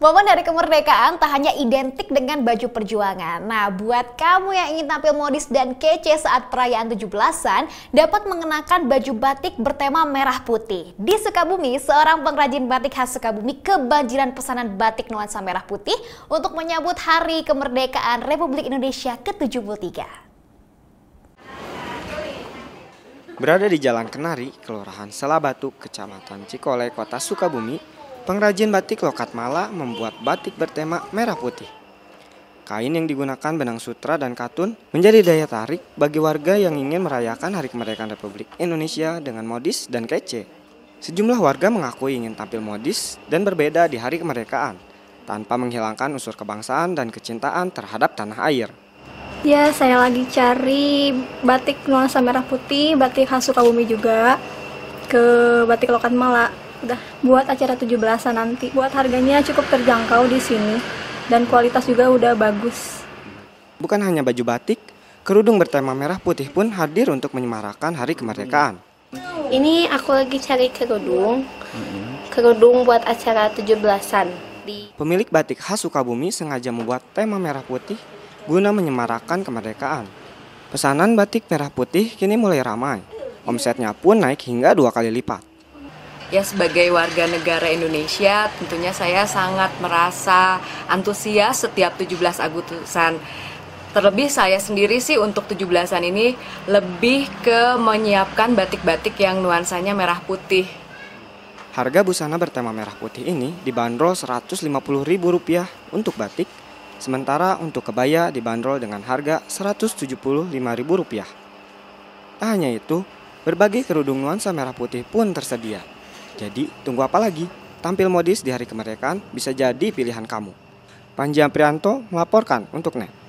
Momen dari kemerdekaan tak hanya identik dengan baju perjuangan. Nah, buat kamu yang ingin tampil modis dan kece saat perayaan 17-an, dapat mengenakan baju batik bertema merah putih. Di Sukabumi, seorang pengrajin batik khas Sukabumi kebanjiran pesanan batik nuansa merah putih untuk menyambut hari kemerdekaan Republik Indonesia ke-73. Berada di Jalan Kenari, Kelurahan Selabatu, Kecamatan Cikole, Kota Sukabumi, Pengrajin batik Lokat Mala membuat batik bertema merah putih. Kain yang digunakan benang sutra dan katun menjadi daya tarik bagi warga yang ingin merayakan Hari Kemerdekaan Republik Indonesia dengan modis dan kece. Sejumlah warga mengakui ingin tampil modis dan berbeda di hari kemerdekaan, tanpa menghilangkan unsur kebangsaan dan kecintaan terhadap tanah air. Ya, saya lagi cari batik nuansa merah putih, batik khas Sukabumi juga, ke batik Lokat Mala udah buat acara 17-an nanti. Buat harganya cukup terjangkau di sini dan kualitas juga udah bagus. Bukan hanya baju batik, kerudung bertema merah putih pun hadir untuk menyemarakan hari kemerdekaan. Ini aku lagi cari kerudung. Kerudung buat acara 17-an. Pemilik batik khas Sukabumi sengaja membuat tema merah putih guna menyemarakan kemerdekaan. Pesanan batik merah putih kini mulai ramai. Omsetnya pun naik hingga dua kali lipat ya sebagai warga negara Indonesia tentunya saya sangat merasa antusias setiap 17 Agustusan. Terlebih saya sendiri sih untuk 17-an ini lebih ke menyiapkan batik-batik yang nuansanya merah putih. Harga busana bertema merah putih ini dibanderol Rp150.000 untuk batik, sementara untuk kebaya dibanderol dengan harga Rp175.000. Tak hanya itu, berbagai kerudung nuansa merah putih pun tersedia. Jadi, tunggu apa lagi? Tampil modis di hari kemerdekaan bisa jadi pilihan kamu. Panji Aprianto melaporkan untuk NET.